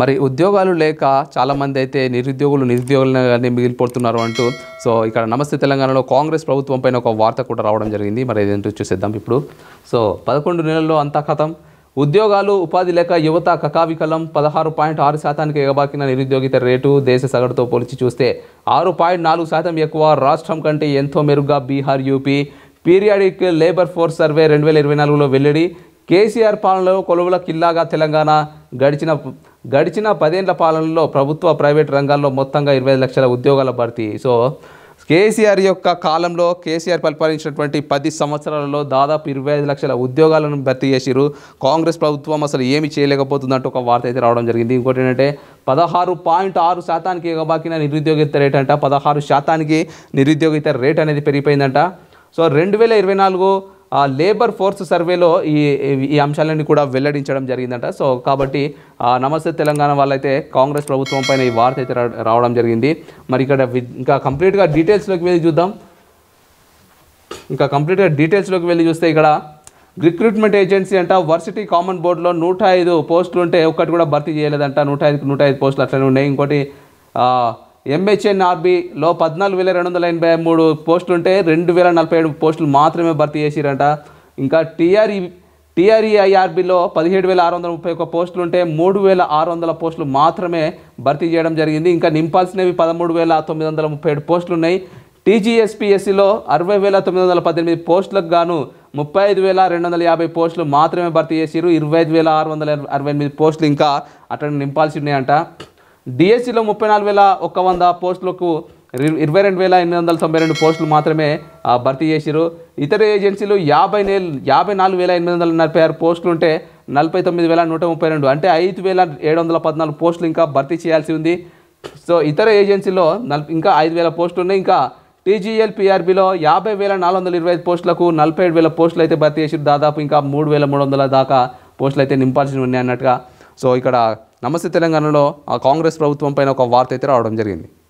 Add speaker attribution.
Speaker 1: మరి ఉద్యోగాలు లేక చాలామంది అయితే నిరుద్యోగులు నిరుద్యోగులుగానే మిగిలిపోతున్నారు అంటూ సో ఇక్కడ నమస్తే తెలంగాణలో కాంగ్రెస్ ప్రభుత్వం పైన ఒక వార్త కూడా రావడం జరిగింది మరి ఇదేంటో చూసేద్దాం ఇప్పుడు సో పదకొండు నెలల్లో అంతా కథం ఉద్యోగాలు ఉపాధి లేక యువత కకావికలం పదహారు పాయింట్ ఆరు శాతానికి ఎగబాకిన నిరుద్యోగిత రేటు దేశ సగటుతో పోల్చి చూస్తే ఆరు పాయింట్ నాలుగు శాతం ఎక్కువ రాష్ట్రం కంటే ఎంతో మెరుగ్గా Bihar UP periodic labour force survey రెండు వేల ఇరవై నాలుగులో వెల్లడి కేసీఆర్ పాలనలో కొలువుల కిల్లాగా తెలంగాణ గడిచిన గడిచిన పదేండ్ల పాలనలో ప్రభుత్వ ప్రైవేట్ రంగాల్లో మొత్తంగా ఇరవై లక్షల ఉద్యోగాల భర్తీ సో కేసీఆర్ యొక్క కాలంలో కేసీఆర్ పరిపాలించినటువంటి పది సంవత్సరాలలో దాదాపు ఇరవై ఐదు లక్షల ఉద్యోగాలను భర్తీ చేసిరు కాంగ్రెస్ ప్రభుత్వం అసలు ఏమి చేయలేకపోతుందంటూ ఒక వార్త అయితే రావడం జరిగింది ఇంకోటి ఏంటంటే పదహారు పాయింట్ ఆరు శాతానికి ఎగబాకిన నిరుద్యోగిత రేట్ అంట పదహారు శాతానికి నిరుద్యోగిత రేట్ అనేది పెరిగిపోయిందంట సో రెండు వేల ఇరవై నాలుగు లేబర్ ఫోర్స్ సర్వేలో ఈ ఈ అంశాలన్నీ కూడా వెల్లడించడం జరిగిందంట సో కాబట్టి నమస్తే తెలంగాణ వాళ్ళైతే కాంగ్రెస్ ప్రభుత్వం పైన ఈ వార్త అయితే రావడం జరిగింది మరి ఇక్కడ ఇంకా కంప్లీట్గా డీటెయిల్స్లోకి వెళ్ళి చూద్దాం ఇంకా కంప్లీట్గా డీటెయిల్స్లోకి వెళ్ళి చూస్తే ఇక్కడ రిక్రూట్మెంట్ ఏజెన్సీ అంట వర్సిటీ కామన్ బోర్డులో నూట ఐదు పోస్టులు ఉంటే ఒక్కటి కూడా భర్తీ చేయలేదంట నూట ఐదు నూట ఐదు పోస్టులు అట్లనే ఉన్నాయి ఇంకోటి ఆర్బీలో పద్నాలుగు వేల రెండు వందల ఎనభై మూడు పోస్టులు ఉంటే రెండు వేల నలభై ఏడు పోస్టులు మాత్రమే భర్తీ చేసిరంట ఇంకా టీఆర్ఈ టీఆర్ఈఐఆర్బీలో పదిహేడు వేల ఆరు వందల ముప్పై ఒక్క పోస్టులు ఉంటే మూడు వేల ఆరు వందల పోస్టులు మాత్రమే భర్తీ చేయడం జరిగింది ఇంకా నింపాల్సినవి పదమూడు వేల తొమ్మిది వందల ముప్పై ఏడు పోస్టులు ఉన్నాయి టీజీఎస్పీఎస్సీలో అరవై వేల తొమ్మిది వందల పద్దెనిమిది పోస్టులకు గాను ముప్పై ఐదు వేల రెండు వందల యాభై పోస్టులు మాత్రమే భర్తీ చేసిరు ఇరవై ఐదు వేల ఆరు వందల అరవై ఎనిమిది పోస్టులు ఇంకా అక్కడ నింపాల్సి ఉన్నాయంట డిఎస్సిలో ముప్పై నాలుగు వేల ఒక్క వంద పోస్టులకు ఇరవై రెండు వేల ఎనిమిది వందల తొంభై రెండు పోస్టులు మాత్రమే భర్తీ చేసిరు ఇతర ఏజెన్సీలు యాభై నెల యాభై నాలుగు వేల ఎనిమిది వందల నలభై ఆరు పోస్టులు ఉంటే నలభై తొమ్మిది వేల నూట ముప్పై రెండు అంటే ఐదు వేల ఏడు వందల పద్నాలుగు పోస్టులు ఇంకా భర్తీ చేయాల్సి ఉంది సో ఇతర ఏజెన్సీలో ఇంకా ఐదు వేల పోస్టులు ఉన్నాయి ఇంకా టీజీఎల్ పీఆర్బీలో యాభై వేల నాలుగు వందల ఇరవై ఐదు పోస్టులకు నలభై ఏడు వేల పోస్టులు అయితే భర్తీ చేసి దాదాపు ఇంకా మూడు వేల మూడు వందల దాకా పోస్టులు అయితే నింపాల్సి ఉన్నాయి అన్నట్టుగా సో ఇక్కడ నమస్తే తెలంగాణలో ఆ కాంగ్రెస్ ప్రభుత్వం పైన ఒక వార్త అయితే రావడం జరిగింది